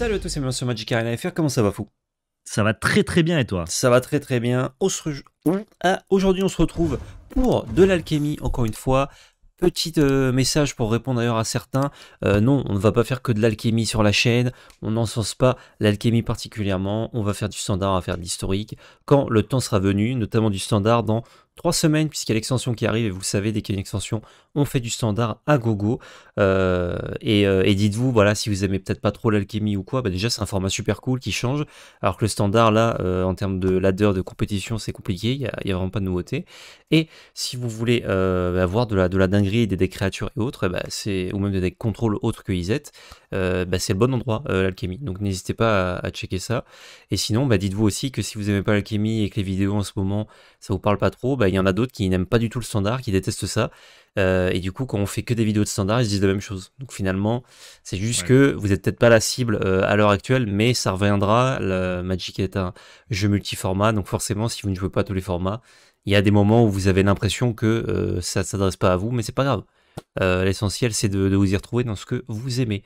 Salut à tous c'est bienvenue Magic Arena FR, comment ça va fou Ça va très très bien et toi Ça va très très bien. Ah, aujourd'hui on se retrouve pour de l'alchimie encore une fois. Petit euh, message pour répondre d'ailleurs à certains. Euh, non, on ne va pas faire que de l'alchimie sur la chaîne. On n'encense pas l'alchimie particulièrement. On va faire du standard, on va faire de l'historique. Quand le temps sera venu, notamment du standard dans trois semaines, puisqu'il y a l'extension qui arrive, et vous savez, dès qu'il y a une extension, on fait du standard à gogo. Euh, euh, et, dites-vous, voilà, si vous aimez peut-être pas trop l'alchimie ou quoi, bah déjà c'est un format super cool qui change, alors que le standard là, euh, en termes de ladder de compétition, c'est compliqué, il n'y a, vraiment pas de nouveauté. Et si vous voulez avoir de la, de la dinguerie, des créatures et autres, bah, et ou même des contrôles autres que Isette, bah, c'est le bon endroit, l'alchimie. Donc n'hésitez pas à, checker ça. Et sinon, bah, dites-vous aussi que si vous aimez pas l'alchimie et que les vidéos en ce moment, ça vous parle pas trop, il y en a d'autres qui n'aiment pas du tout le standard, qui détestent ça. Euh, et du coup, quand on fait que des vidéos de standard, ils se disent la même chose. Donc finalement, c'est juste que vous n'êtes peut-être pas la cible euh, à l'heure actuelle, mais ça reviendra. Le Magic est un jeu multiformat, donc forcément, si vous ne jouez pas tous les formats, il y a des moments où vous avez l'impression que euh, ça ne s'adresse pas à vous, mais c'est pas grave. L'essentiel, c'est de, de vous y retrouver dans ce que vous aimez.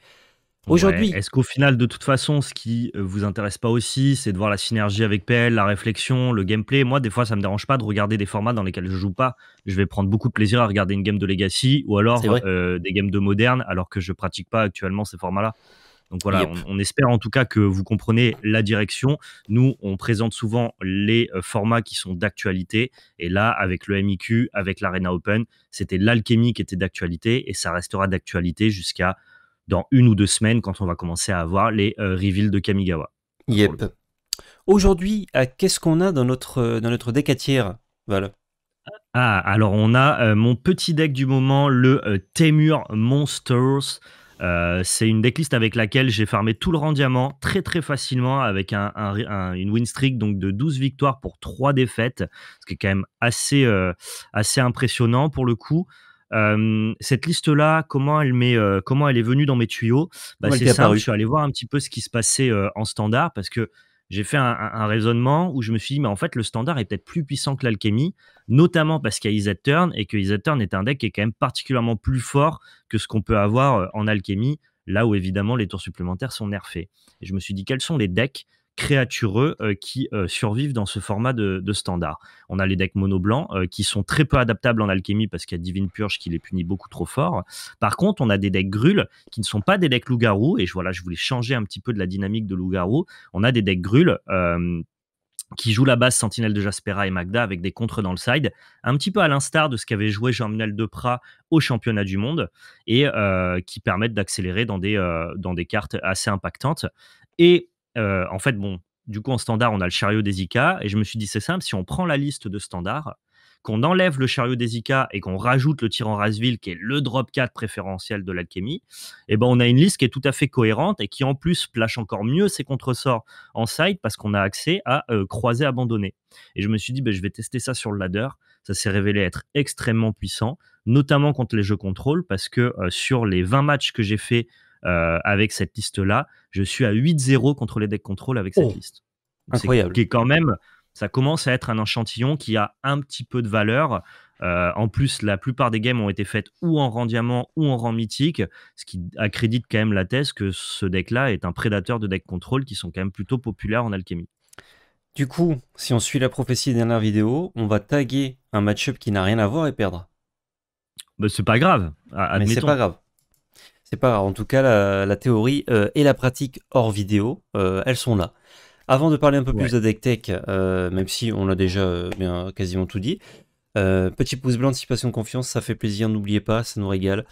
Aujourd'hui. Est-ce qu'au final, de toute façon, ce qui euh, vous intéresse pas aussi, c'est de voir la synergie avec PL, la réflexion, le gameplay Moi, des fois, ça me dérange pas de regarder des formats dans lesquels je joue pas. Je vais prendre beaucoup de plaisir à regarder une game de Legacy ou alors euh, des games de moderne, alors que je pratique pas actuellement ces formats-là. Donc voilà, on, on, espère en tout cas que vous comprenez la direction. Nous, on présente souvent les euh, formats qui sont d'actualité. Et là, avec le MIQ, avec l'Arena Open, c'était l'alchimie qui était d'actualité et ça restera d'actualité jusqu'à dans une ou deux semaines quand on va commencer à avoir les euh, reveals de Kamigawa. Yep. Aujourd'hui, qu'est-ce qu'on a dans notre, euh, dans notre deck à tiers, Ah, alors on a euh, mon petit deck du moment, le Temur Monsters. c'est une decklist avec laquelle j'ai farmé tout le rang diamant très très facilement avec une win streak donc de 12 victoires pour 3 défaites, ce qui est quand même assez, assez impressionnant pour le coup cette liste-là, comment, elle comment elle est venue dans mes tuyaux bah, C'est ça je suis allé voir un petit peu ce qui se passait en standard parce que j'ai fait un, raisonnement où je me suis dit, mais en fait, le standard est peut-être plus puissant que l'alchimie, notamment parce qu'il y a et que Izet est un deck qui est quand même particulièrement plus fort que ce qu'on peut avoir en alchimie, là où évidemment les tours supplémentaires sont nerfés. Et je me suis dit, quels sont les decks créatureux euh, qui euh, survivent dans ce format de, standard. On a les decks mono blancs euh, qui sont très peu adaptables en alchimie parce qu'il y a Divine Purge qui les punit beaucoup trop fort. Par contre, on a des decks grules qui ne sont pas des decks loup-garou et je, voilà, je voulais changer un petit peu de la dynamique de loup-garou. On a des decks grules qui jouent la base Sentinelle de Jaspera et Magda avec des contres dans le side, un petit peu à l'instar de ce qu'avait joué Jean-Manuel Deprat au championnat du monde, et qui permettent d'accélérer dans, des dans des cartes assez impactantes. Et en fait, bon, du coup, en standard, on a le chariot des ICA. Et je me suis dit, c'est simple, si on prend la liste de standards, qu'on enlève le chariot des ICA et qu'on rajoute le tyran Rasville, qui est le drop 4 préférentiel de l'alchimie, eh ben, on a une liste qui est tout à fait cohérente et qui, en plus, plâche encore mieux ses contresorts en side parce qu'on a accès à croiser abandonné Et je me suis dit, ben, je vais tester ça sur le ladder. Ça s'est révélé être extrêmement puissant, notamment contre les jeux contrôle, parce que sur les 20 matchs que j'ai fait euh, avec cette liste-là. Je suis à 8-0 contre les decks contrôle avec cette oh, liste. incroyable. Qui est quand même, ça commence à être un échantillon qui a un petit peu de valeur. Euh, en plus, la plupart des games ont été faites ou en rang diamant ou en rang mythique, ce qui accrédite quand même la thèse que ce deck-là est un prédateur de deck contrôle qui sont quand même plutôt populaires en alchimie. Du coup, si on suit la prophétie des dernières vidéos, on va taguer un match-up qui n'a rien à voir et perdre. Bah, Mais c'est pas grave. Mais c'est pas grave. C'est pas. En tout cas, la, théorie euh, et la pratique hors vidéo, euh, elles sont là. Avant de parler un peu plus de tech euh, même si on a déjà bien quasiment tout dit, petit pouce blanc, anticipation, confiance, ça fait plaisir, n'oubliez pas, ça nous régale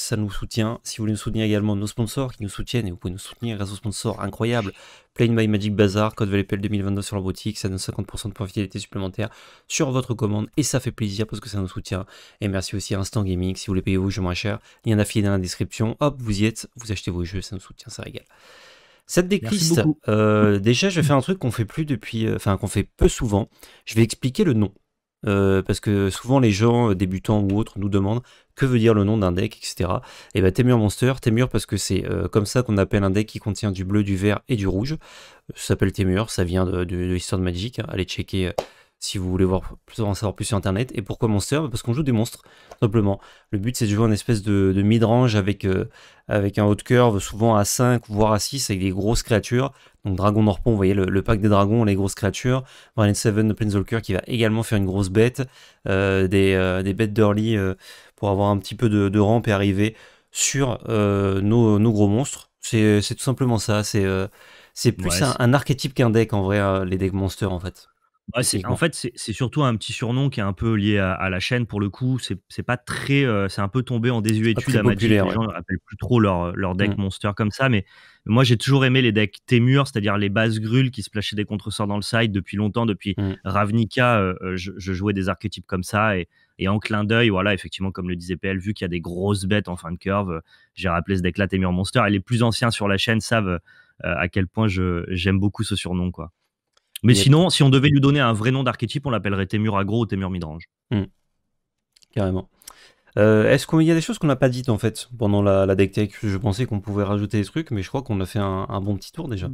ça nous soutient. Si vous voulez nous soutenir également, nos sponsors qui nous soutiennent, et vous pouvez nous soutenir grâce aux sponsors incroyables. Plain by Magic Bazaar, code VLPL 2022 sur la boutique, ça donne 50% de profitabilité supplémentaire sur votre commande et ça fait plaisir parce que ça nous soutient. Et merci aussi à Instant Gaming, si vous voulez payer vos jeux moins chers, lien affilié dans la description, hop, vous y êtes, vous achetez vos jeux, ça nous soutient, ça régale. Cette décliste, euh, déjà je vais faire un truc qu'on fait plus depuis, euh, enfin qu'on fait peu souvent, je vais expliquer le nom. Euh, parce que souvent les gens euh, débutants ou autres nous demandent que veut dire le nom d'un deck, etc. Et bah Temur Monster, Temur parce que c'est euh, comme ça qu'on appelle un deck qui contient du bleu, du vert et du rouge. Ça s'appelle Temur, ça vient de, de l'histoire de Magic, allez checker si vous voulez voir, en savoir plus sur internet. Et pourquoi Monster bah, Parce qu'on joue des monstres, simplement. Le but c'est de jouer une espèce de, de mid-range avec, euh, avec un haut de curve, souvent à 5 voire à 6, avec des grosses créatures. Donc Dragon Norpon, vous voyez le, pack des dragons, les grosses créatures. Brian Seven, Planeswalker qui va également faire une grosse bête, euh, des, euh, des, bêtes d'early euh, pour avoir un petit peu de, de rampe et arriver sur nos, nos, gros monstres. C'est tout simplement ça, c'est c'est plus un, un, archétype qu'un deck en vrai, les decks monsters en fait en fait, c'est surtout un petit surnom qui est un peu lié à, la chaîne pour le coup. C'est pas très, euh, c'est un peu tombé en désuétude à Magic. Les gens ne rappellent plus trop leur, deck mmh. monster comme ça. Mais moi, j'ai toujours aimé les decks Témur, c'est-à-dire les bases grules qui se plachaient des contresorts dans le side depuis longtemps. Depuis mmh. Ravnica, euh, euh, je, jouais des archétypes comme ça et, en clin d'œil, voilà, effectivement, comme le disait PL, vu qu'il y a des grosses bêtes en fin de curve, j'ai rappelé ce deck-là Témur Monster. Et les plus anciens sur la chaîne savent à quel point j'aime beaucoup ce surnom, quoi. Mais sinon, si on devait lui donner un vrai nom d'archétype, on l'appellerait Témur Agro ou Témur Midrange. Mmh. Carrément. Euh, est-ce qu'il y a des choses qu'on n'a pas dites en fait pendant la, deck tech Je pensais qu'on pouvait rajouter des trucs, mais je crois qu'on a fait un, bon petit tour déjà.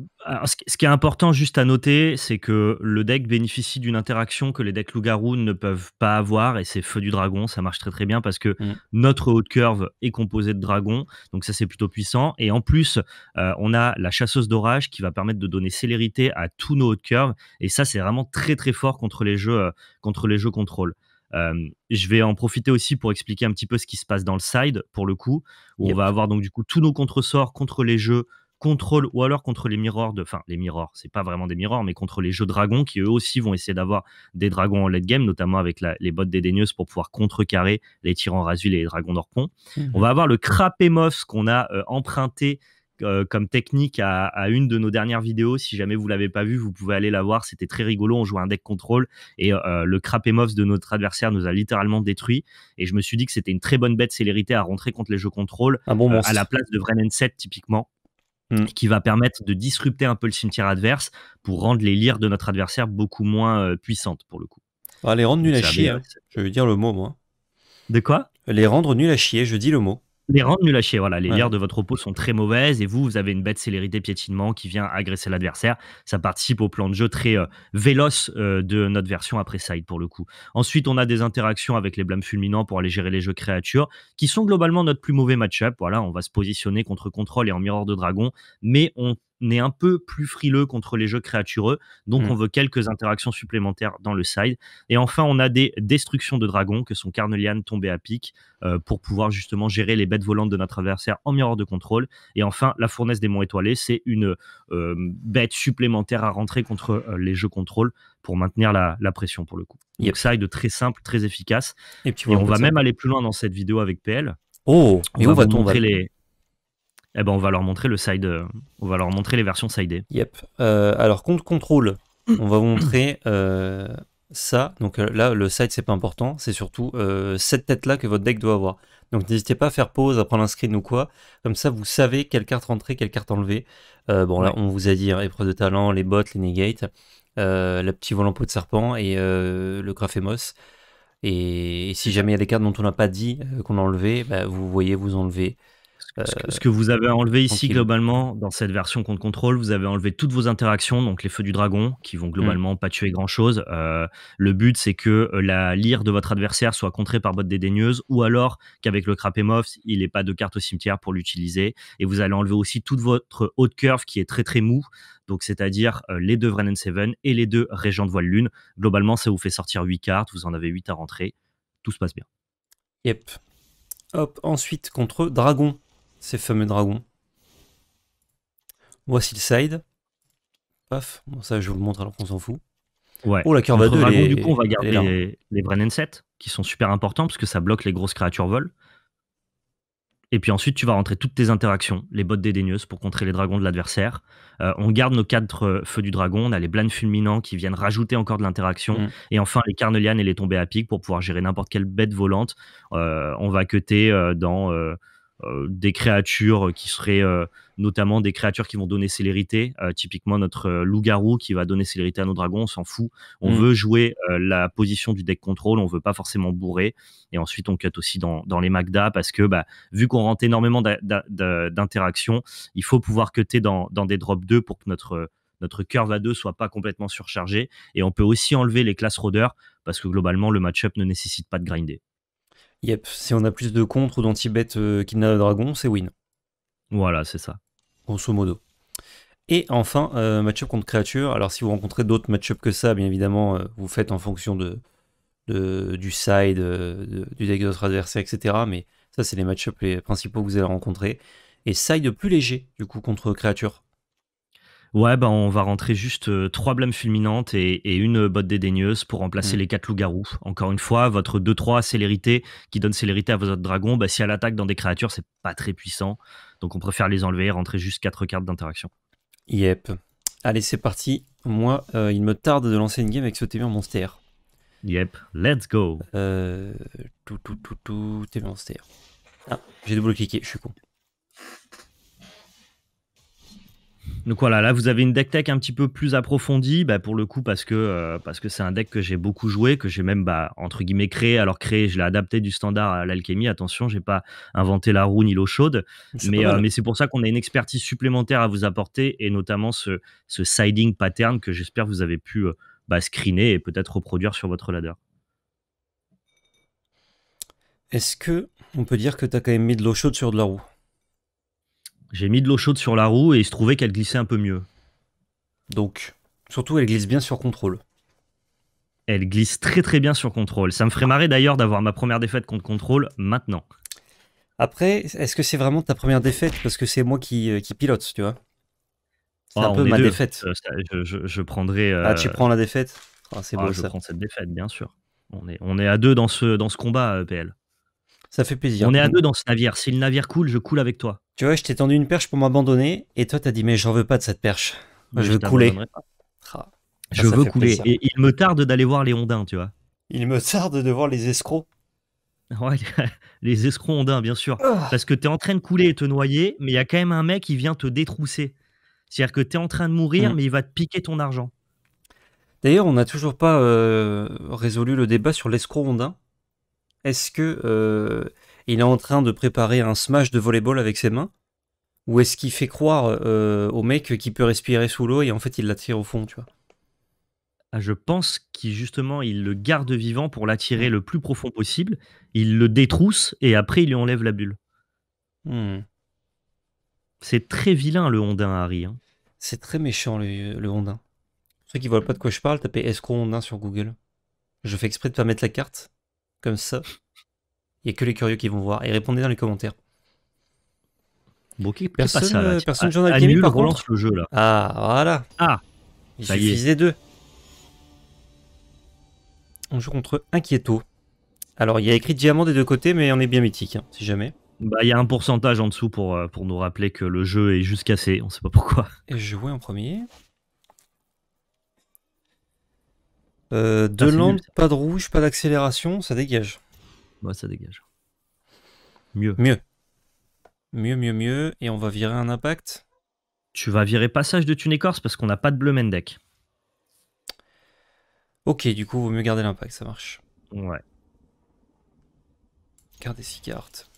ce, qui est important juste à noter, c'est que le deck bénéficie d'une interaction que les decks loup ne peuvent pas avoir, et c'est Feu du Dragon, ça marche très très bien parce que mm. notre haute curve est composée de dragons, donc ça c'est plutôt puissant. Et en plus, euh, on a la chasseuse d'orage qui va permettre de donner célérité à tous nos haute curves, et ça c'est vraiment très très fort contre les jeux, euh, contre les jeux contrôle. Euh, je vais en profiter aussi pour expliquer un petit peu ce qui se passe dans le side, pour le coup, où on va avoir donc du coup tous nos contresorts contre les jeux, contrôle ou alors contre les miroirs de, enfin les mirrors, c'est pas vraiment des miroirs mais contre les jeux dragons qui eux aussi vont essayer d'avoir des dragons en late game, notamment avec les bottes dédaigneuses pour pouvoir contrecarrer les tyrans rasus et les dragons d'Orpon. Mmh. On va avoir le crapémos qu'on a euh, emprunté euh, comme technique à, une de nos dernières vidéos. Si jamais vous l'avez pas vue, vous pouvez aller la voir. C'était très rigolo. On jouait un deck contrôle et euh, euh, le crap et muffs de notre adversaire nous a littéralement détruit. Et je me suis dit que c'était une très bonne bête célérité à rentrer contre les jeux contrôle à la place de Vrenenset 7 typiquement. Hmm. qui va permettre de disrupter un peu le cimetière adverse pour rendre les lires de notre adversaire beaucoup moins puissantes pour le coup. Ah, les rendre nul à chier, hein. je veux dire le mot moi. De quoi Les rendre nul à chier, je dis le mot. Les rangs nul à chier, voilà. Les ouais. de votre repos sont très mauvaises et vous, vous avez une bête célérité piétinement qui vient agresser l'adversaire. Ça participe au plan de jeu très euh, véloce euh, de notre version après side pour le coup. Ensuite, on a des interactions avec les blâmes fulminants pour aller gérer les jeux créatures qui sont globalement notre plus mauvais match-up. Voilà, on va se positionner contre contrôle et en miroir de dragon, mais on n'est un peu plus frileux contre les jeux créatureux, donc hmm. on veut quelques interactions supplémentaires dans le side. Et enfin, on a des destructions de dragons que sont Carnelian tombées à pic euh, pour pouvoir justement gérer les bêtes volantes de notre adversaire en miroir de contrôle. Et enfin, la fournaise des monts étoilés, c'est une euh, bête supplémentaire à rentrer contre euh, les jeux contrôle pour maintenir la, pression pour le coup. Donc side très simple, très efficace. Et, on va même aller plus loin dans cette vidéo avec PL. Oh, on et va va les eh ben on va leur montrer le side, euh, on va leur montrer les versions side. Yep. Euh, alors compte contrôle, on va vous montrer euh, ça. Donc là, le side c'est pas important, c'est surtout cette tête là que votre deck doit avoir. Donc n'hésitez pas à faire pause, à prendre un screen ou quoi. Comme ça, vous savez quelle carte rentrer, quelle carte enlever. bon là, on vous a dit hein, épreuve de talent, les bots, les negates, le petit volant peau de serpent et le graphémos. Et, si jamais il y a des cartes dont on n'a pas dit qu'on a enlevé, bah, vous voyez, vous enlevez. Euh, ce que vous avez enlevé ici, globalement, dans cette version contre contrôle, vous avez enlevé toutes vos interactions, donc les feux du dragon, qui vont mm. globalement pas tuer grand chose. Euh, le but, c'est que euh, la lyre de votre adversaire soit contrée par votre dédaigneuse, ou alors qu'avec le Krapemov, il n'ait pas de carte au cimetière pour l'utiliser. Et vous allez enlever aussi toute votre haute curve qui est très très mou, donc c'est-à-dire les deux Vrenen Seven et les deux Régents de Voile Lune. Globalement, ça vous fait sortir 8 cartes, vous en avez 8 à rentrer, tout se passe bien. Yep. Hop, ensuite contre Dragon ces fameux dragons. Voici le side. Paf, bon, ça je vous le montre alors qu'on s'en fout. Ouais. Oh la curve à deux du coup on va garder les, les qui sont super importants parce que ça bloque les grosses créatures vol. Et puis ensuite, tu vas rentrer toutes tes interactions, les bottes dédaigneuses pour contrer les dragons de l'adversaire. Euh, on garde nos quatre euh, feux du dragon, on a les blanes fulminants qui viennent rajouter encore de l'interaction. Mm. Et enfin, les carnelianes et les tombées à pic pour pouvoir gérer n'importe quelle bête volante. Euh, on va cutter dans euh, des créatures qui seraient euh, notamment des créatures qui vont donner célérité. Euh, typiquement, notre loup-garou qui va donner célérité à nos dragons, on s'en fout. On mm. veut jouer la position du deck contrôle on veut pas forcément bourrer. Et ensuite, on cut aussi dans, les Magda parce que, bah, vu qu'on rentre énormément d'interactions, il faut pouvoir cutter dans, dans des drops 2 pour que notre notre curve à 2 soit pas complètement surchargé. Et on peut aussi enlever les classes rôdeurs parce que globalement, le match-up ne nécessite pas de grinder. Yep, si on a plus de contre ou danti bête qu'il euh, n'a de dragon, c'est win. Voilà, c'est ça. Grosso modo. Et enfin, euh, match-up contre créature. Alors si vous rencontrez d'autres match-up que ça, bien évidemment, euh, vous faites en fonction de, du side, du deck de votre adversaire, etc. Mais ça, c'est les match-up les principaux que vous allez rencontrer. Et side plus léger, du coup, contre créature. Ouais, ben, on va rentrer juste euh, trois blâmes fulminantes et, une euh, botte dédaigneuse pour remplacer mm. les quatre loups-garous. Encore une fois, votre 2-3 célérité qui donne célérité à autres dragons, bah, ben, si elle attaque dans des créatures, c'est pas très puissant. Donc on préfère les enlever et rentrer juste quatre cartes d'interaction. Yep. Allez, c'est parti. Moi, euh, il me tarde de lancer une game avec ce Témur Monster. Yep, let's go. tout, tout, tout, tout, Monster. Ah, j'ai double-cliqué, je suis con. Donc voilà, là vous avez une deck tech un petit peu plus approfondie, bah, pour le coup parce que euh, parce que c'est un deck que j'ai beaucoup joué, que j'ai même bah, entre guillemets créé. Alors créé, je l'ai adapté du standard à l'alchimie. Attention, j'ai pas inventé la roue ni l'eau chaude, euh, mais c'est pour ça qu'on a une expertise supplémentaire à vous apporter et notamment ce, ce siding pattern que j'espère vous avez pu euh, bah, screener et peut-être reproduire sur votre ladder. Est-ce que on peut dire que tu as quand même mis de l'eau chaude sur de la roue j'ai mis de l'eau chaude sur la roue et il se trouvait qu'elle glissait un peu mieux. Donc, surtout, elle glisse bien sur contrôle. Elle glisse très très bien sur contrôle. Ça me ferait marrer d'ailleurs d'avoir ma première défaite contre contrôle maintenant. Après, est-ce que c'est vraiment ta première défaite Parce que c'est moi qui, euh, qui, pilote, tu vois. C'est ah, un peu ma défaite. Euh, je, prendrai. Ah, tu euh, prends la défaite ah, C'est ah, bon ça. Je prends cette défaite, bien sûr. On est, on est à deux dans ce, dans ce combat, PL. Ça fait plaisir. On est à deux dans ce navire. Si le navire coule, je coule avec toi. Tu vois, je t'ai tendu une perche pour m'abandonner et toi, t'as dit, mais j'en veux pas de cette perche. je, veux couler. Ah, je veux couler. Et il me tarde d'aller voir les Ondins, tu vois. Il me tarde de voir les escrocs. Ouais, les escrocs ondins, bien sûr. Ah. Parce que t'es en train de couler et te noyer, mais il y a quand même un mec qui vient te détrousser. C'est-à-dire que t'es en train de mourir, mm. mais il va te piquer ton argent. D'ailleurs, on n'a toujours pas euh, résolu le débat sur l'escroc ondin. Est-ce que euh, il est en train de préparer un smash de volleyball avec ses mains Ou est-ce qu'il fait croire euh, au mec qu'il peut respirer sous l'eau et en fait il l'attire au fond, tu vois ah, Je pense qu'il justement il le garde vivant pour l'attirer mmh. le plus profond possible. Il le détrousse et après il lui enlève la bulle. Mmh. C'est très vilain le Hondin Harry. Hein. C'est très méchant le, le Hondin. ceux qui ne voient pas de quoi je parle, tapez escroc Hondin sur Google. Je fais exprès de pas mettre la carte ça, il y a que les curieux qui vont voir. Et répondez dans les commentaires. Bon, personne, euh, personne ah, par contre. le jeu, là. Ah, voilà. Ah, il ça d'eux. On joue contre Inquieto. Alors, il ya a écrit diamant des deux côtés, mais on est bien mythique, hein, si jamais. Bah, il y a un pourcentage en dessous pour, euh, pour nous rappeler que le jeu est juste cassé. On sait pas pourquoi. Et jouer en premier. Euh, de ah, pas de rouge, pas d'accélération, ça dégage. Ouais, ça dégage. Mieux. Mieux. Mieux, mieux, mieux. Et on va virer un impact. Tu vas virer passage de thune parce qu'on n'a pas de bleu Mendek. Ok, du coup, vaut mieux garder l'impact, ça marche. Ouais. Garder six cartes.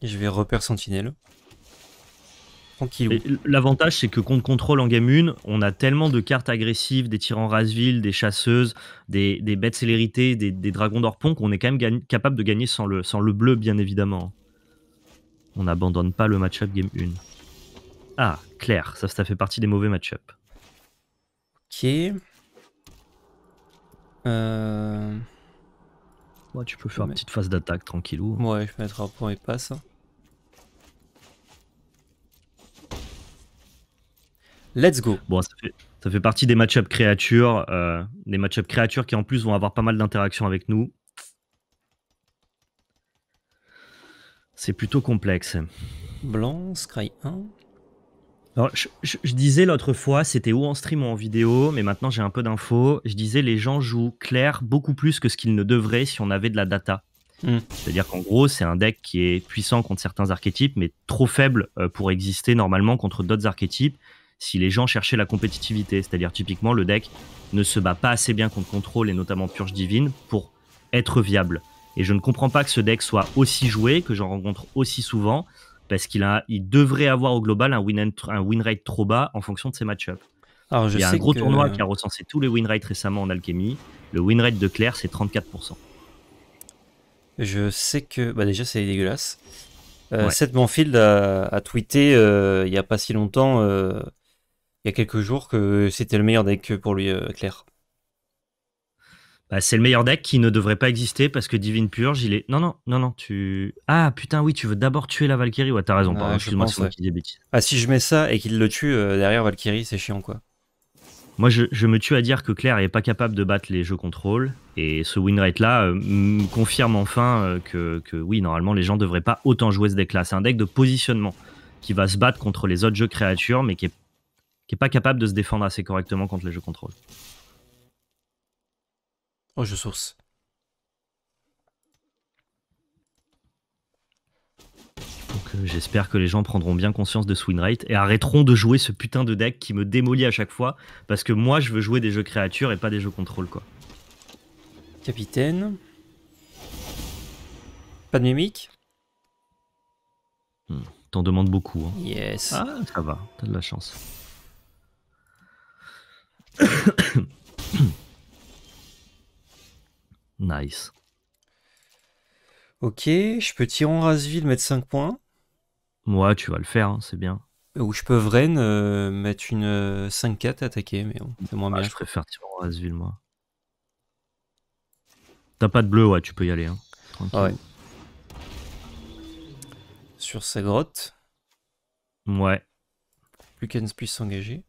Et je vais repère sentinelle. L'avantage, c'est que contre contrôle en game 1, on a tellement de cartes agressives, des tyrans Rasville, des chasseuses, des, bêtes célérité, des, des dragons d'Orpon, qu'on est quand même capable de gagner sans le, bleu, bien évidemment. On n'abandonne pas le match-up game 1. Ah, clair, ça, fait partie des mauvais match-up. Ok. Euh... tu peux faire une petite phase d'attaque tranquillou. Hein. Ouais, je vais mettre un point et passe. Hein. Let's go. Bon, ça fait, partie des match-up créatures, euh, des match-up créatures qui en plus vont avoir pas mal d'interactions avec nous. C'est plutôt complexe. Blanc, Scry 1. Alors, je, disais l'autre fois, c'était ou en stream ou en vidéo, mais maintenant j'ai un peu d'infos. Je disais les gens jouent clair beaucoup plus que ce qu'ils ne devraient si on avait de la data. Hmm. C'est-à-dire qu'en gros, c'est un deck qui est puissant contre certains archétypes, mais trop faible euh, pour exister normalement contre d'autres archétypes si les gens cherchaient la compétitivité, c'est-à-dire typiquement le deck ne se bat pas assez bien contre contrôle et notamment purge divine pour être viable. Et je ne comprends pas que ce deck soit aussi joué, que j'en rencontre aussi souvent, parce qu'il a, il devrait avoir au global un win, rate trop bas en fonction de ses match-ups. Alors, il y a un gros tournoi qui a recensé tous les win rates récemment en alchimie. Le win rate de Claire, c'est 34%. Je sais que. Bah, déjà, c'est dégueulasse. Euh, Manfield a, tweeté euh, il n'y a pas si longtemps euh, il y a quelques jours que c'était le meilleur deck pour lui, euh, Claire. Bah, c'est le meilleur deck qui ne devrait pas exister parce que Divine Purge, il est. Non, non, non, non, tu. Ah putain, oui, tu veux d'abord tuer la Valkyrie. Ouais, t'as raison, ah, excuse-moi, Ah, si je mets ça et qu'il le tue euh, derrière Valkyrie, c'est chiant, quoi. Moi, je, me tue à dire que Claire est pas capable de battre les jeux contrôle. Et ce win rate là euh, confirme enfin que, oui, normalement, les gens devraient pas autant jouer ce deck là. C'est un deck de positionnement qui va se battre contre les autres jeux créatures, mais qui est pas capable de se défendre assez correctement contre les jeux contrôle. Oh, je source. Donc euh, j'espère que les gens prendront bien conscience de ce et arrêteront de jouer ce putain de deck qui me démolit à chaque fois parce que moi je veux jouer des jeux créatures et pas des jeux contrôle quoi. Capitaine. Pas de mimique hmm, T'en demandes beaucoup. Hein. Yes. Ah, ça va, t'as de la chance. nice. Ok, je peux tirer en Rasville, mettre 5 points. Ouais, tu vas le faire, hein, c'est bien. Ou je peux Vren euh, mettre une 5-4 euh, attaquer, mais c'est moins ah, bien. Je préfère tirer en Rasville, moi. T'as pas de bleu, ouais, tu peux y aller. Hein. Sur sa grotte. Ouais. Plus puisse s'engager.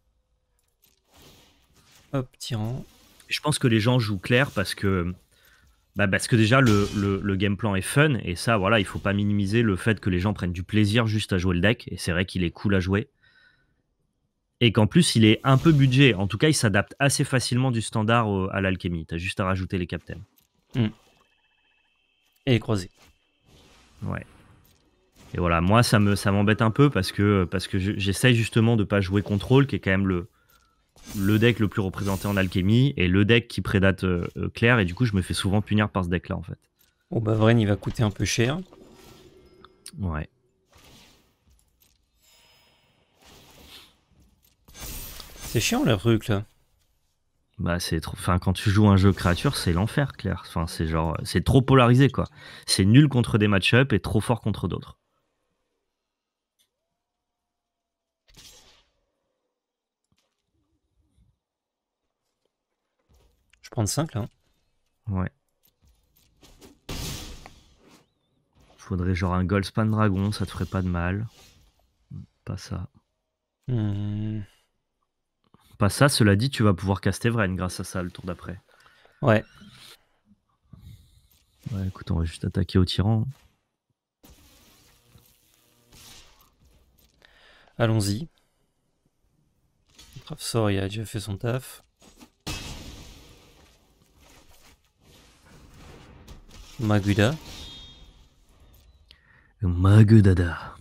Hop, tyran. Je pense que les gens jouent clair parce que bah, parce que déjà le, le, game plan est fun et ça voilà il faut pas minimiser le fait que les gens prennent du plaisir juste à jouer le deck et c'est vrai qu'il est cool à jouer et qu'en plus il est un peu budget en tout cas il s'adapte assez facilement du standard à l'alchimie t'as juste à rajouter les captains hmm. et croisés ouais et voilà moi ça me ça m'embête un peu parce que parce que j'essaye justement de pas jouer contrôle qui est quand même le le deck le plus représenté en alchimie et le deck qui prédate euh, euh, Claire. Et du coup, je me fais souvent punir par ce deck-là, en fait. oh bah, vrai, il va coûter un peu cher. Ouais. C'est chiant, le truc, là. Bah, c'est trop... Enfin, quand tu joues un jeu créature, c'est l'enfer, Claire. Enfin, c'est genre... C'est trop polarisé, quoi. C'est nul contre des match-up et trop fort contre d'autres. prendre 5 là. Hein. Ouais. Faudrait genre un gold span Dragon, ça te ferait pas de mal. Pas ça. Hmm. Pas ça, cela dit, tu vas pouvoir caster Vren grâce à ça le tour d'après. Ouais. Ouais, écoute, on va juste attaquer au tyran. Hein. Allons-y. Sort, il a déjà fait son taf. Maguda. Magudada.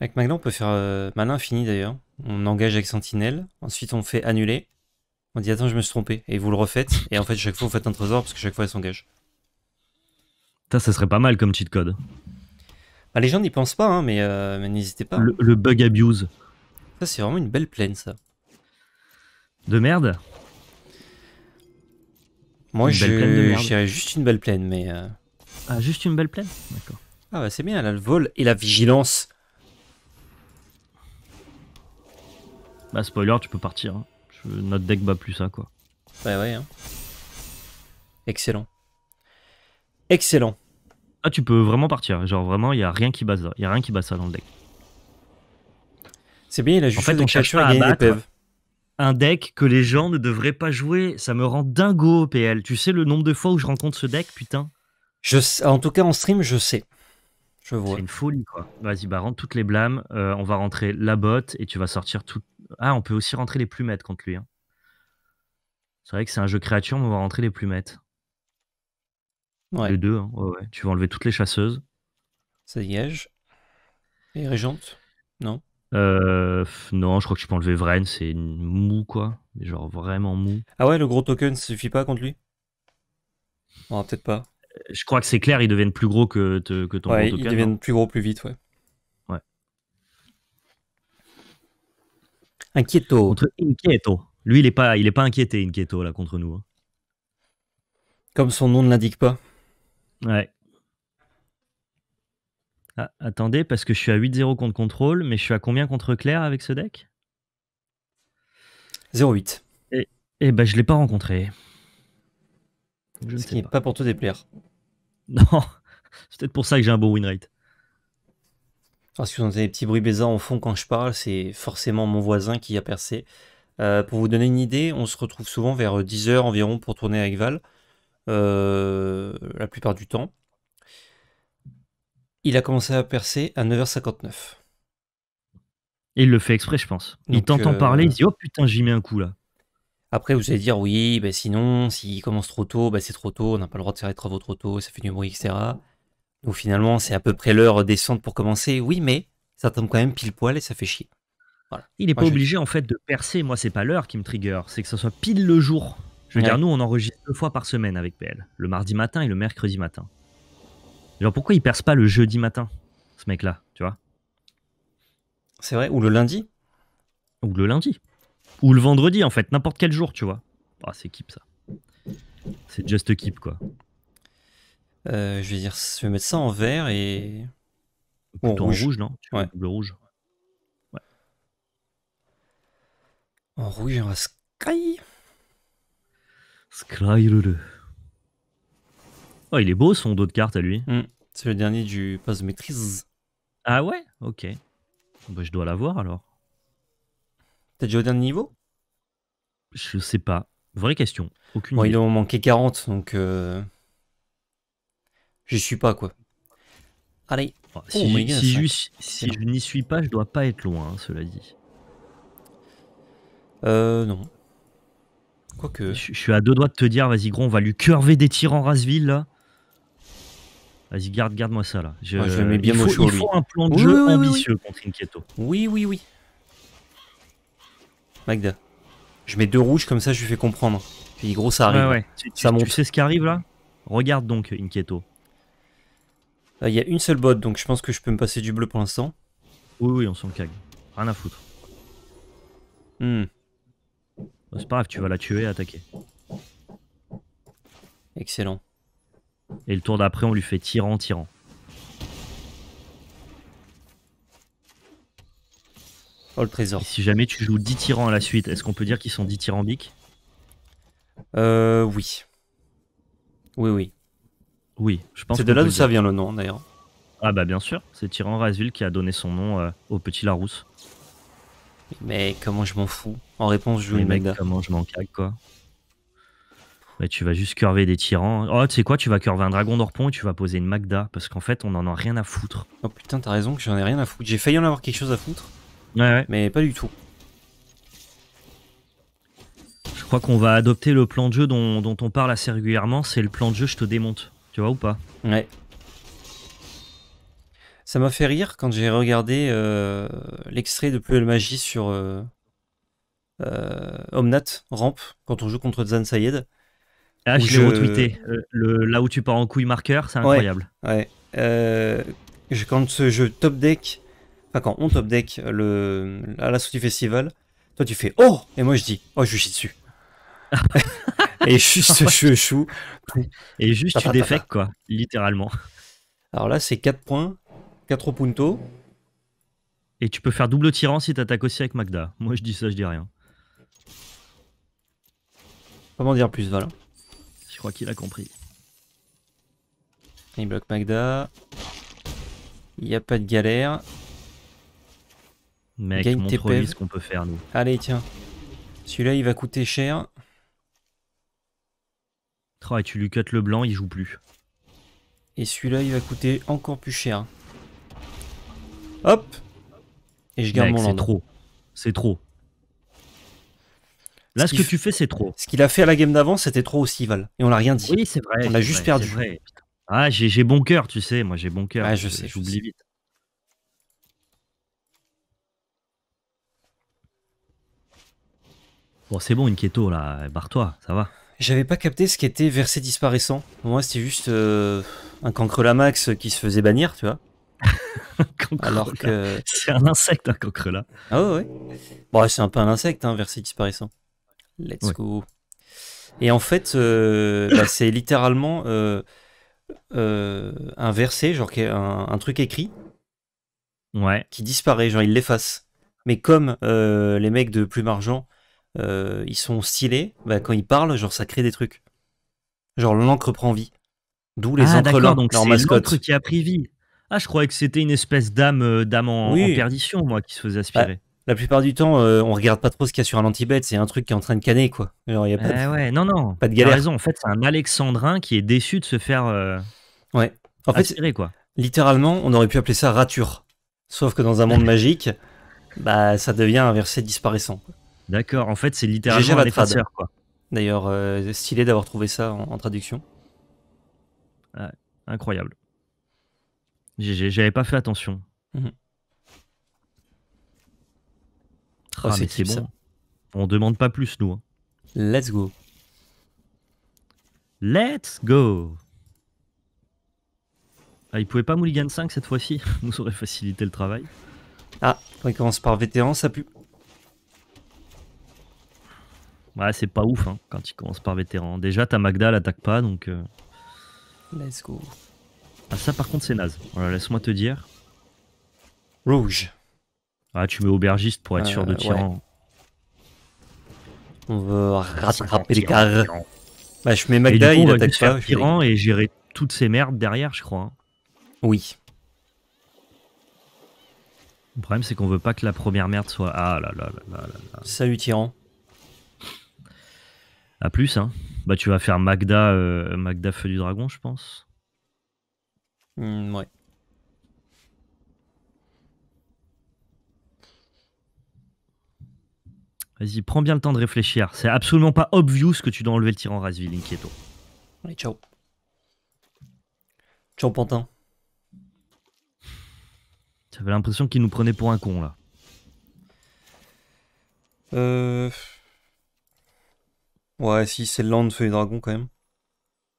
Avec Magda on peut faire euh, malin fini d'ailleurs. On engage avec Sentinelle. Ensuite, on fait annuler. On dit attends, je me suis trompé. Et vous le refaites. Et en fait, chaque fois, vous faites un trésor parce que chaque fois, elle s'engage. Ça, ça serait pas mal comme cheat code. Bah, les gens n'y pensent pas, hein, euh, mais n'hésitez pas. Le, le, bug abuse. Ça, c'est vraiment une belle plaine, ça. De merde moi, je juste une belle plaine, mais. Euh, ah, juste une belle plaine D'accord. Ah, bah, c'est bien, a le vol et la vigilance. Bah, spoiler, tu peux partir. Hein. Notre deck bat plus ça, quoi. Ouais, ouais. Hein. Excellent. Excellent. Ah, tu peux vraiment partir. Hein. Genre, vraiment, il n'y a rien qui bat ça. Il a rien qui bat ça dans le deck. C'est bien, il a juste en fait, on cherche à un deck que les gens ne devraient pas jouer. Ça me rend dingo, PL. Tu sais le nombre de fois où je rencontre ce deck, putain je En tout cas, en stream, je sais. Je vois. C'est une folie, quoi. Vas-y, bah, rentre toutes les blâmes. Euh, on va rentrer la botte et tu vas sortir tout. Ah, on peut aussi rentrer les plumettes contre lui. Hein. C'est vrai que c'est un jeu créature, mais on va rentrer les plumettes. Les deux, hein. Tu vas enlever toutes les chasseuses. Ça dégage. Et régente Non euh, non, je crois que tu peux enlever Vren, c'est mou quoi. genre vraiment mou. Ah ouais, le gros token, ça suffit pas contre lui Ah, peut-être pas. Euh, je crois que c'est clair, ils deviennent plus gros que, que ton Ouais, ils deviennent plus gros plus vite, ouais. Ouais. Inquieto. Lui, il est pas, il est pas inquiété, Inquieto, là, contre nous. Hein. Comme son nom ne l'indique pas. Ouais. Ah, attendez, parce que je suis à 8-0 contre contrôle, mais je suis à combien contre Claire avec ce deck 0-8. Et, eh ben, je l'ai pas rencontré. ce qui n'est pas. pour te déplaire. Non, c'est peut-être pour ça que j'ai un bon winrate. Parce que vous entendez des petits bruits baisants en fond quand je parle, c'est forcément mon voisin qui a percé. Euh, pour vous donner une idée, on se retrouve souvent vers 10h environ pour tourner avec Val, euh, la plupart du temps il a commencé à percer à 9h59. Et il le fait exprès, je pense. il t'entend euh, parler, il dit Oh putain, j'y mets un coup là. Après, vous allez dire Oui, bah, sinon, s'il commence trop tôt, bah, c'est trop tôt, on n'a pas le droit de faire les travaux trop tôt, ça fait du bruit, etc. Donc finalement, c'est à peu près l'heure descente pour commencer. Oui, mais ça tombe quand même pile poil et ça fait chier. Il n'est pas obligé en fait de percer. Moi, c'est pas l'heure qui me trigger, c'est que ça soit pile le jour. Je veux dire, nous, on enregistre deux fois par semaine avec PL, le mardi matin et le mercredi matin. Genre, pourquoi il perce pas le jeudi matin, ce mec-là, tu vois C'est vrai, ou le lundi Ou le lundi. Ou le vendredi, en fait, n'importe quel jour, tu vois. Ah, c'est keep ça. C'est just keep, quoi. Euh, je vais dire, je vais mettre ça en vert et. en rouge, non Le rouge. Ouais. En rouge, Sky. Sky, le. Oh, il est beau son dos de carte à lui. Mm. C'est le dernier du pass maîtrise. Ah ouais Ok. Bah, je dois l'avoir alors. T'as déjà au dernier niveau Je sais pas. Vraie question. Aucune bon, il manquait 40, donc. Je euh, J'y suis pas, quoi. Allez. Oh, oh si, je, n'y suis pas, je dois pas être loin, hein, cela dit. Euh, non. Quoique. Je, je suis à deux doigts de te dire, vas-y, gros, on va lui curver des tirs en Rasville, là. Vas-y, garde, garde-moi ça là. Je, vais bien il faut un plan de oui, jeu oui, ambitieux oui. contre Inquieto. Oui, oui, oui. Magda, je mets deux rouges comme ça, je lui fais comprendre. puis gros, ça arrive. Tu, ça monte. sais ce qui arrive là Regarde donc Inquieto. Ah, il y a une seule botte, donc je pense que je peux me passer du bleu pour l'instant. Oui, oui, on s'en cague. Rien à foutre. Hmm. C'est pas grave, tu vas la tuer et attaquer. Excellent. Et le tour d'après, on lui fait tyran, tyran. Oh, le trésor. si jamais tu joues 10 tyrans à la suite, est-ce qu'on peut dire qu'ils sont 10 tyrambiques Euh, oui. Oui, oui. Oui, je pense C'est de là où ça vient le nom, d'ailleurs. Ah bah bien sûr, c'est Tyran Razul qui a donné son nom euh, au petit Larousse. Mais comment je m'en fous En réponse, je joue une mec, Comment je m'en cague, quoi mais tu vas juste curver des tyrans. Oh, tu sais quoi, tu vas curver un dragon d'orpon et tu vas poser une Magda. Parce qu'en fait, on en a rien à foutre. Oh putain, t'as raison que j'en ai rien à foutre. J'ai failli en avoir quelque chose à foutre. Ouais, ouais. Mais pas du tout. Je crois qu'on va adopter le plan de jeu dont, on parle assez régulièrement. C'est le plan de jeu, je te démonte. Tu vois ou pas Ouais. Ça m'a fait rire quand j'ai regardé euh, l'extrait de Plus Magie sur euh, euh, Omnat, Ramp, quand on joue contre Zan Sayed. Ah, je, l'ai retweeté. Euh, le, là où tu pars en couille marqueur, c'est incroyable. Ouais. Euh, quand ce jeu top deck, enfin quand on top deck euh, le, à la sortie festival, toi tu fais oh et moi je dis oh je suis dessus. et juste je chou. Et juste tu défectes quoi, littéralement. Alors là c'est 4 points, 4 au punto. Et tu peux faire double tirant si t'attaques aussi avec Magda. Moi je dis ça, je dis rien. Comment dire plus, voilà qu'il a compris. Il bloque Magda. Il n'y a pas de galère. Mec, Gagne montre ce qu'on peut faire, nous. Allez, tiens. Celui-là, il va coûter cher. Oh, tu lui cutes le blanc, il joue plus. Et celui-là, il va coûter encore plus cher. Hop Et je garde mon lance. C'est trop. C'est trop. Là, ce, que tu fais, c'est trop. Ce qu'il a fait à la game d'avant, c'était trop aussi, Val. Et on l'a rien dit. Oui, c'est vrai. On a juste perdu. Ah, j'ai bon cœur, tu sais. Moi, j'ai bon cœur. Ah, je, je sais. vite. Bon, c'est bon, une keto, là. Barre-toi, ça va. J'avais pas capté ce qu'était Versé disparaissant. Moi, c'était juste euh, un un max qui se faisait bannir, tu vois. Alors que c'est un insecte, un cancrela. Ah ouais. ouais. Bon, c'est un peu un insecte, un hein, verset disparaissant. Let's go. Et en fait, euh, bah, c'est littéralement euh, euh, un verset, genre un, truc écrit, qui disparaît, genre il l'efface. Mais comme les mecs de Plume Argent, ils sont stylés, bah, quand ils parlent, genre ça crée des trucs. Genre l'encre prend vie. D'où les ah, donc c'est mascotte. l'encre qui a pris vie. Ah, je croyais que c'était une espèce d'âme d'âme en, perdition, moi, qui se faisait bah, aspirer la plupart du temps, euh, on regarde pas trop ce qu'il y a sur un anti-bête. c'est un truc qui est en train de canner, quoi. Alors, a pas eh de... ouais, non, non. Pas de galère. raison, en fait, c'est un alexandrin qui est déçu de se faire. Euh, ouais. En fait, quoi. littéralement, on aurait pu appeler ça rature. Sauf que dans un monde magique, bah, ça devient un verset disparaissant. D'accord, en fait, c'est littéralement un effaceur, quoi. D'ailleurs, euh, stylé d'avoir trouvé ça en, traduction. Ah, incroyable. J'avais pas fait attention. Mhm. Ah, ah mais c'est bon. On demande pas plus, nous. Hein. Let's go. Let's go. Ah, il pouvait pas Mulligan 5 cette fois-ci. nous aurait facilité le travail. Ah, il commence par vétéran, ça pue. Ouais, c'est pas ouf hein, quand il commence par vétéran. Déjà, ta Magda, L'attaque pas, donc. Euh. Let's go. Ah, ça, par contre, c'est naze. Voilà, laisse-moi te dire. Rouge. Ah, tu mets aubergiste pour être sûr de euh, tyran. On veut ah, rattraper les carres. Bah, je mets Magda, et il attaque pas. Tyran et gérer toutes ces merdes derrière, je crois. Hein. Oui. Le problème, c'est qu'on veut pas que la première merde soit. Ah là là là là là. là. Salut, tyran. A plus, hein. Bah, tu vas faire Magda, euh, Magda Feu du Dragon, je pense. Mmh, ouais. Vas-y, prends bien le temps de réfléchir. C'est absolument pas obvious que tu dois enlever le tir en Rasville, inquieto. Allez, ciao. Ciao, Pantin. J'avais l'impression qu'il nous prenait pour un con, là. Euh... Ouais, si, c'est le land feu du dragon, quand même.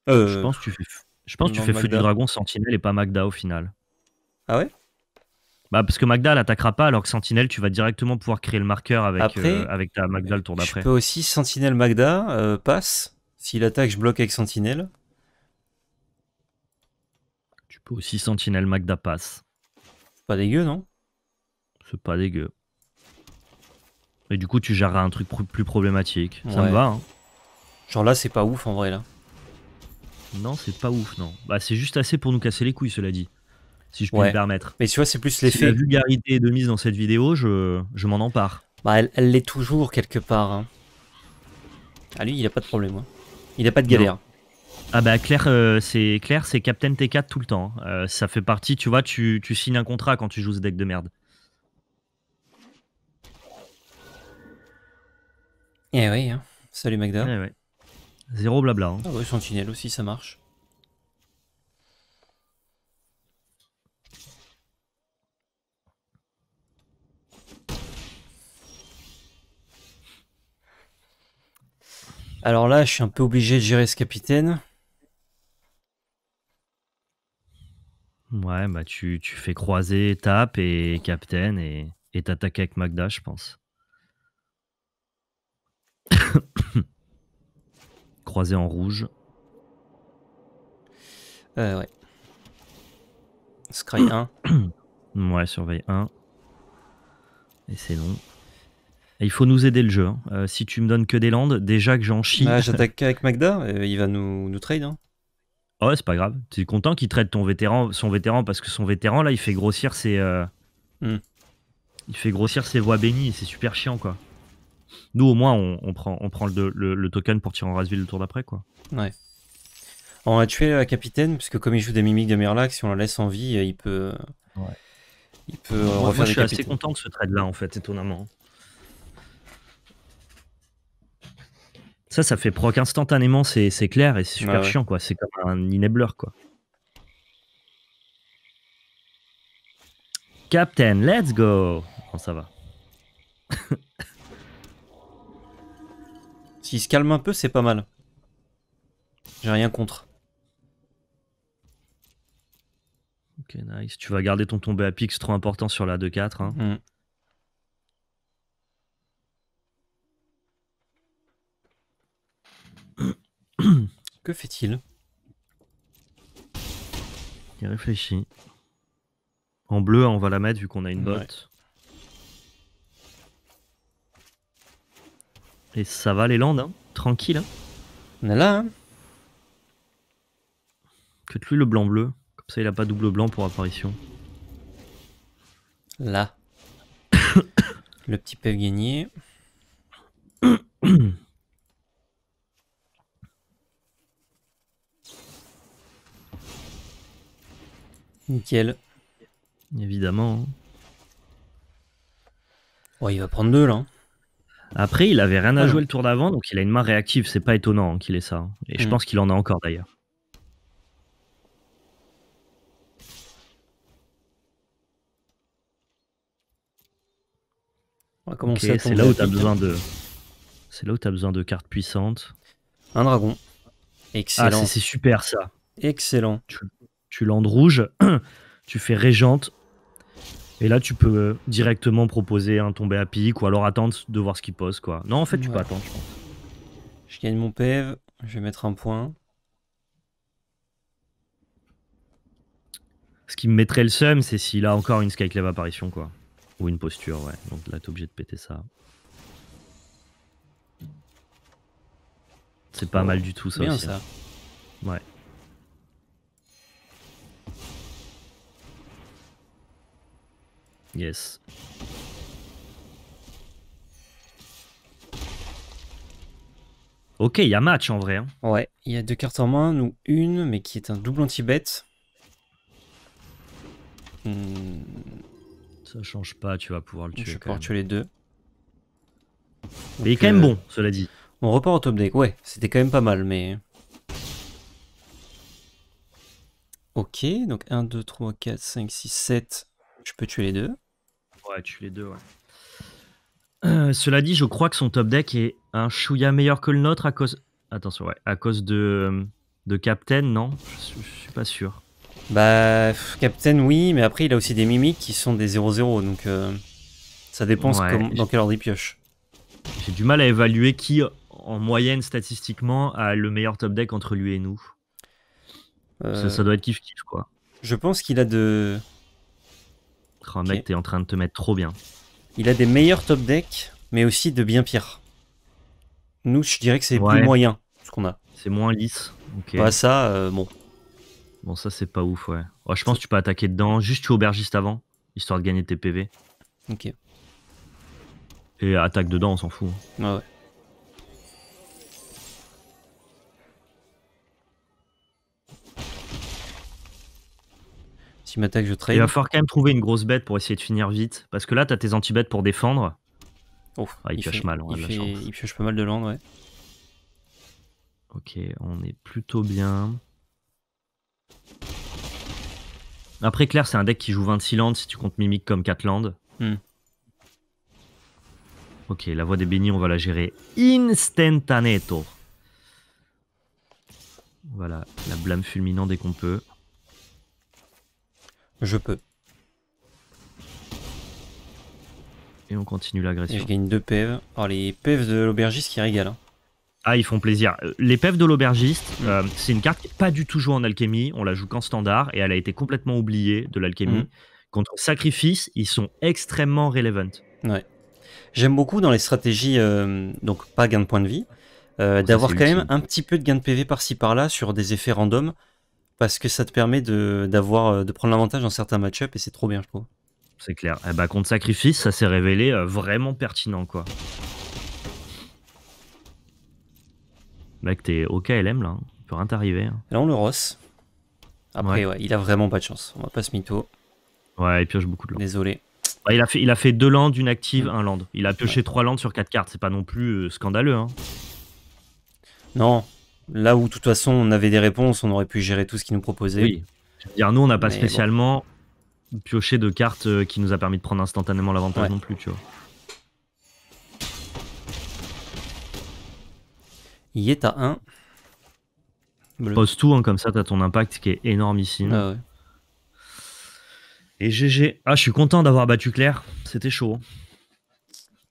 Je euh, pense tu fais, Je pense tu fais feu du dragon, sentinelle et pas Magda, au final. Ah ouais bah, parce que Magda elle attaquera pas, alors que Sentinelle, tu vas directement pouvoir créer le marqueur avec, euh, avec ta Magda le tour d'après. Tu peux aussi Sentinelle Magda, euh, passe. S'il attaque, je bloque avec Sentinelle. Tu peux aussi Sentinelle Magda passe. pas dégueu, non C'est pas dégueu. Et du coup, tu géreras un truc plus problématique. Ça me va. Hein. Genre là, c'est pas ouf en vrai, là. Non, c'est pas ouf, non. Bah, c'est juste assez pour nous casser les couilles, cela dit si je peux me permettre. Mais tu vois, c'est plus l'effet. la vulgarité de mise dans cette vidéo, je, je m'en empare. Bah, elle l'est toujours quelque part. Hein. Ah, lui, il a pas de problème. Hein. Il a pas de galère. Ah bah Claire, euh, c'est Claire, c'est Captain T4 tout le temps. Hein. Euh, ça fait partie, tu vois, tu, signes un contrat quand tu joues ce deck de merde. Eh oui, salut Magda. Eh Zéro blabla. Ah ouais, Sentinelle aussi, ça marche. Alors là, je suis un peu obligé de gérer ce capitaine. Ouais, bah tu, fais croiser, tape et capitaine et t'attaques avec Magda, je pense. Croisé en rouge. Euh, ouais. Scry 1. ouais, surveille 1. Et c'est long. Il faut nous aider le jeu. Hein. Euh, si tu me donnes que des landes, déjà que j'en chie. Bah, j'attaque avec Magda, euh, il va nous, nous trade. Hein. Oh, c'est pas grave. Tu es content qu'il trade ton vétéran, son vétéran parce que son vétéran, là, il fait grossir ses. Euh, hmm. Il fait grossir ses voix bénies. C'est super chiant, quoi. Nous, au moins, on, prend, on prend le, le- token pour tirer en Rasville le tour d'après, quoi. Ouais. On a tué la capitaine, parce que comme il joue des mimiques de Mirlac, si on la laisse en vie, il peut. Ouais. Il peut Moi, je suis assez content de ce trade-là, en fait, étonnamment. Hein. Ça, ça fait proc instantanément, c'est clair et c'est super chiant, quoi. C'est comme un enabler, quoi. Captain, let's go! Oh, ça va. S'il se calme un peu, c'est pas mal. J'ai rien contre. Ok, nice. Tu vas garder ton tombé à pix trop important sur la 2-4. Hein. Mm. que fait-il Il réfléchit. En bleu, on va la mettre vu qu'on a une botte. Et ça va les landes, hein tranquille. Hein on est là. Hein que lui le blanc bleu. Comme ça, il a pas double blanc pour apparition. Là. le petit peuvent gagné. Nickel. Évidemment. Oh, il va prendre deux là. Hein. Après, il avait rien à ah jouer le tour d'avant, donc il a une main réactive. C'est pas étonnant hein, qu'il ait ça. Et je hmm. pense qu'il en a encore d'ailleurs. c'est là où t'as besoin de. C'est là où as besoin de cartes puissantes. Un dragon. Excellent. Ah, c'est super ça. Excellent tu landes rouge, tu fais régente. Et là, tu peux directement proposer un tombé à pic ou alors attendre de voir ce qu'il pose. quoi. Non, en fait, tu pas peux attendre, je pense. Je gagne mon PEV, je vais mettre un point. Ce qui me mettrait le seum, c'est s'il a encore une Skyclave apparition, quoi. Ou une posture, ouais. Donc là, t'es obligé de péter ça. C'est pas mal du tout, ça aussi. Hein. ça. Ouais. Yes. Ok, il y a match en vrai. Hein. Ouais, il y a deux cartes en main, nous une, mais qui est un double anti-bet. Hmm. Ça change pas, tu vas pouvoir le tuer. Je vais pouvoir tuer les deux. mais il est quand même euh, bon, cela dit. On repart au top deck, ouais, c'était quand même pas mal, mais... Ok, donc 1, 2, 3, 4, 5, 6, 7. Je peux tuer les deux. Ouais, tu les deux, ouais. Euh, cela dit, je crois que son top deck est un chouïa meilleur que le nôtre à cause. Attention, ouais, à cause de, euh, de Captain, non je, suis pas sûr. Bah, Captain, oui, mais après, il a aussi des mimiques qui sont des 0-0, donc euh, ça dépend dans quel ordre il pioche. J'ai du mal à évaluer qui, en moyenne, statistiquement, a le meilleur top deck entre lui et nous. Ça, ça, doit être kiff-kiff, quoi. Je pense qu'il a de. Un t'es en train de te mettre trop bien. Il a des meilleurs top decks, mais aussi de bien pire Nous, je dirais que c'est plus moyen, ce qu'on a. C'est moins lisse. ok. ça, euh, bon. Bon, ça, c'est pas ouf, ouais. Oh, je pense que tu peux attaquer dedans. Juste, tu aubergiste avant, histoire de gagner tes PV. Ok. Et attaque dedans, on s'en fout. ouais. je Il va falloir quand même trouver une grosse bête pour essayer de finir vite. Parce que là, t'as tes anti-bêtes pour défendre. Ah, il, pioche mal, il, pioche pas mal de land, ouais. Ok, on est plutôt bien. Après, Claire, c'est un deck qui joue 26 landes si tu comptes Mimic comme 4 landes. Hmm. Ok, la Voix des bénis, on va la gérer instantanément. Voilà, la blâme fulminant dès qu'on peut. Je peux. Et on continue l'agression. Je gagne deux PV. Oh les PV de l'aubergiste qui régalent. Hein. Ah, ils font plaisir. Euh, les pèves de l'aubergiste, euh, c'est une carte qui n'est pas du tout jouée en alchimie. On la joue qu'en standard et elle a été complètement oubliée de l'alchimie. Mhm. Contre sacrifice, ils sont extrêmement relevant. Ouais. J'aime beaucoup dans les stratégies, euh, donc pas gain de points de vie, d'avoir quand même un petit peu de gain de PV par-ci par-là sur des effets random parce que ça te permet de, d'avoir, euh, de prendre l'avantage dans certains match-up et c'est trop bien, je trouve. C'est clair. Eh ben, contre Sacrifice, ça s'est révélé euh, vraiment pertinent, quoi. Mec, t'es au KLM là, hein. il peut rien t'arriver. Hein. Là, on le ross. Après, ouais. il a vraiment pas de chance. On va pas se mytho. Ouais, il pioche beaucoup de land. Désolé. il, a fait, il a fait deux landes, une active, un land. Il a pioché trois landes sur quatre cartes. C'est pas non plus euh, scandaleux. Hein. Non, Là où, de toute façon, on avait des réponses, on aurait pu gérer tout ce qu'ils nous proposaient. Oui. Dire, nous, on n'a pas spécialement pioché de cartes euh, qui nous a permis de prendre instantanément l'avantage non plus, tu vois. Il est à 1. Pose tout, hein, comme ça, t'as ton impact qui est énorme ah ici. Et GG. Ah, je suis content d'avoir battu Claire. C'était chaud.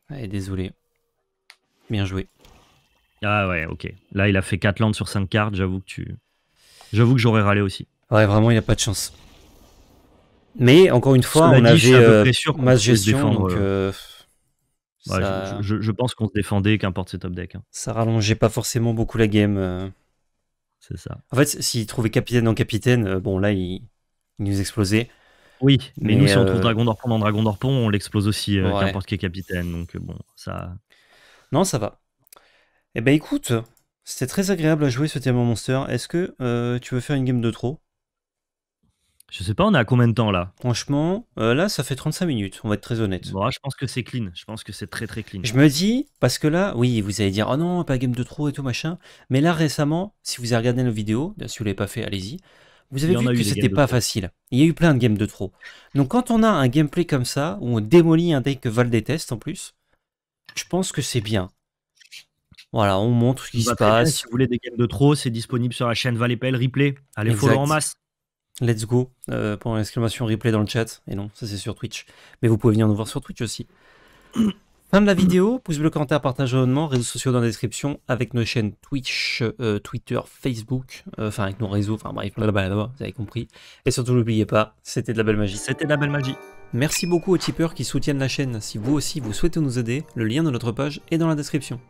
Allez, désolé. Bien joué. Ah ouais, ok. Là, il a fait 4 landes sur 5 cartes, j'avoue que tu... J'avoue que j'aurais râlé aussi. Ouais, vraiment, il n'y a pas de chance. Mais encore une fois, on avait euh, masse gestion, donc... Euh, euh, je, pense qu'on se défendait, qu'importe ses top deck hein. Ça rallongeait pas forcément beaucoup la game. C'est ça. En fait, s'il trouvait capitaine en capitaine, bon là, il, nous explosait. Oui, mais, nous, si on trouve Dragon d'Orpon dans Dragon d'Orpon, on l'explose aussi, qu'importe qui est capitaine. Donc bon, ça. Non, ça va. Eh ben écoute, c'était très agréable à jouer ce Diamant Monster. Est-ce que euh, tu veux faire une game de trop Je sais pas, on est à combien de temps là Franchement, euh, là ça fait 35 minutes, on va être très honnête. Bon, je pense que c'est clean, je pense que c'est très très clean. Je me dis, parce que là, oui, vous allez dire, oh non, pas game de trop et tout machin. Mais là récemment, si vous avez regardé nos vidéos, si vous l'avez pas fait, allez-y. Vous avez vu que c'était pas facile. Il y a eu plein de games de trop. Donc quand on a un gameplay comme ça, où on démolit un deck que Val déteste en plus, je pense que c'est bien. Voilà, on montre ce qui se passe. si vous voulez des games de trop, c'est disponible sur la chaîne Valépel Replay. Allez, follow en masse. Let's go euh, pour l'exclamation replay dans le chat. Et non, ça c'est sur Twitch. Mais vous pouvez venir nous voir sur Twitch aussi. fin de la vidéo, pouce bleu commentaire, partage abonnement, réseaux sociaux dans la description, avec nos chaînes Twitch, euh, Twitter, Facebook, euh, enfin avec nos réseaux, enfin bref, Là-bas, là-bas, vous avez compris. Et surtout, n'oubliez pas, c'était de la belle magie. C'était de la belle magie. Merci beaucoup aux tipeurs qui soutiennent la chaîne. Si vous aussi vous souhaitez nous aider, le lien de notre page est dans la description.